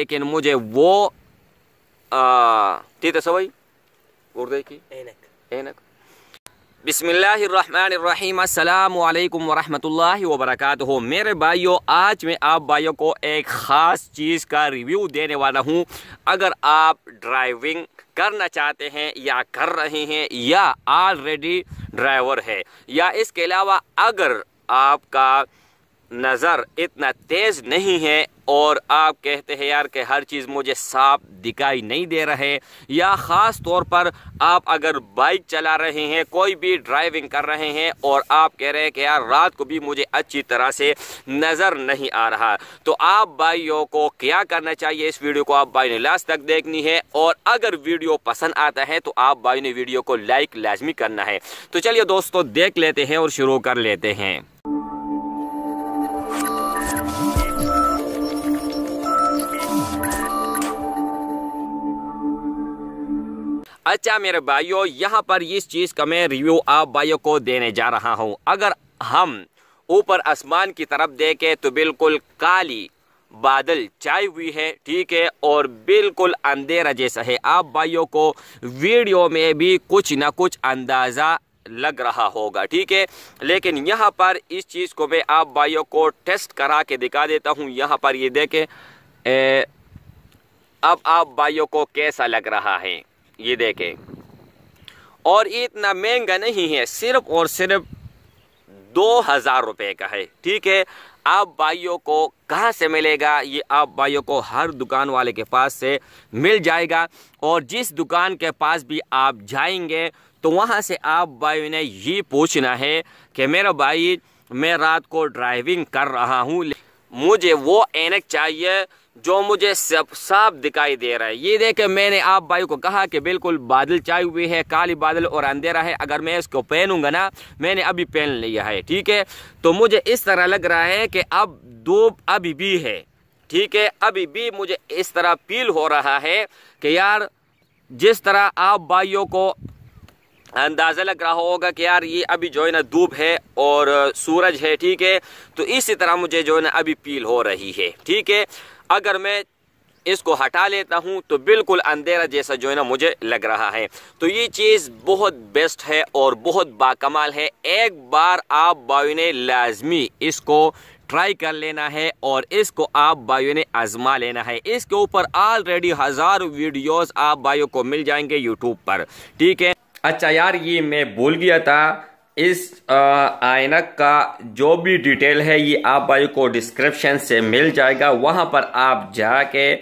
लेकिन मुझे वो तो मेरे भाइयों आज मैं आप भाइयों को एक ख़ास चीज़ का रिव्यू देने वाला हूं अगर आप ड्राइविंग करना चाहते हैं या कर रहे हैं या ऑलरेडी ड्राइवर है या इसके अलावा अगर आपका नज़र इतना तेज़ नहीं है और आप कहते हैं यार कि हर चीज़ मुझे साफ दिखाई नहीं दे रहे या ख़ास तौर पर आप अगर बाइक चला रहे हैं कोई भी ड्राइविंग कर रहे हैं और आप कह रहे हैं कि यार रात को भी मुझे अच्छी तरह से नज़र नहीं आ रहा तो आप भाइयों को क्या करना चाहिए इस वीडियो को आप भाई ने लास्ट तक देखनी है और अगर वीडियो पसंद आता है तो आप भाई ने वीडियो को लाइक लाजमी करना है तो चलिए दोस्तों देख लेते हैं और शुरू कर लेते हैं अच्छा मेरे भाइयों यहाँ पर इस चीज़ का मैं रिव्यू आप भाइयों को देने जा रहा हूँ अगर हम ऊपर आसमान की तरफ देखें तो बिल्कुल काली बादल छाई हुई है ठीक है और बिल्कुल अंधेरा जैसा है आप भाइयों को वीडियो में भी कुछ ना कुछ अंदाज़ा लग रहा होगा ठीक है लेकिन यहाँ पर इस चीज़ को मैं आप भाइयों को टेस्ट करा के दिखा देता हूँ यहाँ पर ये देखें अब आप भाइयों को कैसा लग रहा है ये देखें और ये इतना महंगा नहीं है सिर्फ और सिर्फ दो हज़ार रुपये का है ठीक है आप भाइयों को कहाँ से मिलेगा ये आप भाइयों को हर दुकान वाले के पास से मिल जाएगा और जिस दुकान के पास भी आप जाएंगे तो वहाँ से आप भाई ने ये पूछना है कि मेरा भाई मैं रात को ड्राइविंग कर रहा हूँ मुझे वो एनक चाहिए जो मुझे साफ दिखाई दे रहा है ये देखे मैंने आप भाई को कहा कि बिल्कुल बादल चाय हुए है काली बादल और अंधेरा है अगर मैं इसको पहनूंगा ना मैंने अभी पहन लिया है ठीक है तो मुझे इस तरह लग रहा है कि अब धूप अभी भी है ठीक है अभी भी मुझे इस तरह फील हो रहा है कि यार जिस तरह आप भाइयों को अंदाज़ा लग रहा होगा कि यार ये अभी जो है ना धूप है और सूरज है ठीक है तो इसी तरह मुझे जो है ना अभी पील हो रही है ठीक है अगर मैं इसको हटा लेता हूँ तो बिल्कुल अंधेरा जैसा जो है ना मुझे लग रहा है तो ये चीज़ बहुत बेस्ट है और बहुत बाकमाल है एक बार आप बायो ने लाजमी इसको ट्राई कर लेना है और इसको आप बायो ने आजमा लेना है इसके ऊपर ऑलरेडी हज़ार वीडियोस आप बायो को मिल जाएंगे यूट्यूब पर ठीक है अच्छा यार ये मैं भूल गया था इस आयनक का जो भी डिटेल है ये आप भाई को डिस्क्रिप्शन से मिल जाएगा वहां पर आप जाके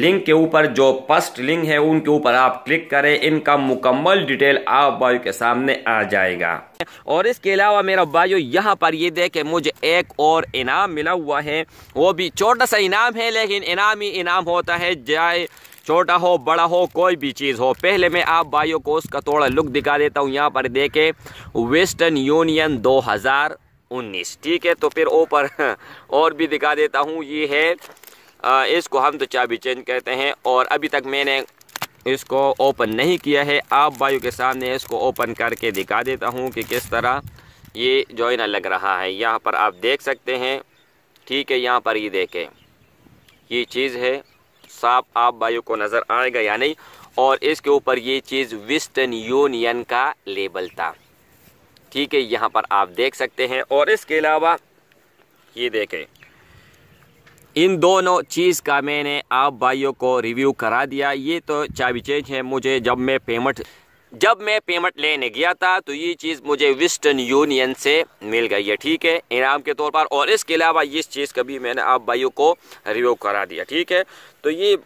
लिंक के ऊपर जो फर्स्ट लिंक है उनके ऊपर आप क्लिक करें इनका मुकम्मल डिटेल आप भाई के सामने आ जाएगा और इसके अलावा मेरा भाई यहाँ पर ये देखे के मुझे एक और इनाम मिला हुआ है वो भी छोटा सा इनाम है लेकिन इनाम ही इनाम होता है जाए छोटा हो बड़ा हो कोई भी चीज़ हो पहले मैं आप भाइयों को उसका थोड़ा लुक दिखा देता हूँ यहाँ पर देखे वेस्टर्न यूनियन 2019 ठीक है तो फिर ऊपर हाँ, और भी दिखा देता हूँ ये है इसको हम तो चाबी चेंज कहते हैं और अभी तक मैंने इसको ओपन नहीं किया है आप भाइयों के सामने इसको ओपन करके दिखा देता हूँ कि किस तरह ये जो है ना लग रहा है यहाँ पर आप देख सकते हैं ठीक है यहाँ पर ये देखें ये चीज़ है साफ आप भाइयों को नज़र आएगा या नहीं और इसके ऊपर ये चीज़ वेस्टर्न यूनियन का लेबल था ठीक है यहाँ पर आप देख सकते हैं और इसके अलावा ये देखें इन दोनों चीज़ का मैंने आप भाइयों को रिव्यू करा दिया ये तो चाबी चेंज है मुझे जब मैं पेमेंट जब मैं पेमेंट लेने गया था तो ये चीज़ मुझे वेस्टर्न यूनियन से मिल गई है ठीक है इनाम के तौर पर और इसके अलावा इस चीज़ का भी मैंने आप भाइयों को रिव्यू करा दिया ठीक है तो ये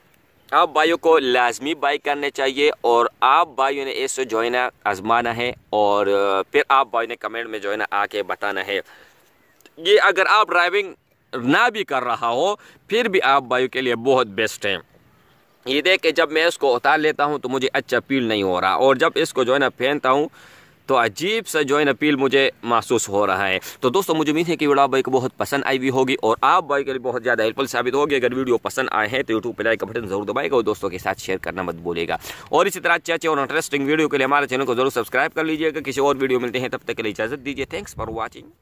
आप भाइयों को लाजमी बाई करने चाहिए और आप भाइयों ने इससे जो है ना आजमाना है और फिर आप भाई ने कमेंट में जो है ना आके बताना है ये अगर आप ड्राइविंग ना भी कर रहा हो फिर भी आप भाइयों के लिए बहुत बेस्ट हैं ये देख के जब मैं इसको उतार लेता हूँ तो मुझे अच्छा पील नहीं हो रहा और जब इसको जो है ना फेंकता हूँ तो अजीब सा जो है ना पील मुझे महसूस हो रहा है तो दोस्तों मुझे उम्मीद है कि वीडियो बाइक बहुत पसंद आई हुई होगी और आप बाइक के लिए बहुत ज़्यादा हेल्पफुल साबित होगी अगर वीडियो पसंद आए हैं तो यूट्यूब पर लाइक बटन जरूर दबाएगा और दोस्तों के साथ शेयर करना मत भूलेगा और इसी तरह अच्छे अच्छे और इंटरेस्टिंग वीडियो के लिए हमारे चैनल को जरूर सब्सक्राइब कर लीजिएगा किसी और वीडियो मिलते हैं तब तक के लिए इजाज़त दीजिए थैंक्स फॉर वॉचिंग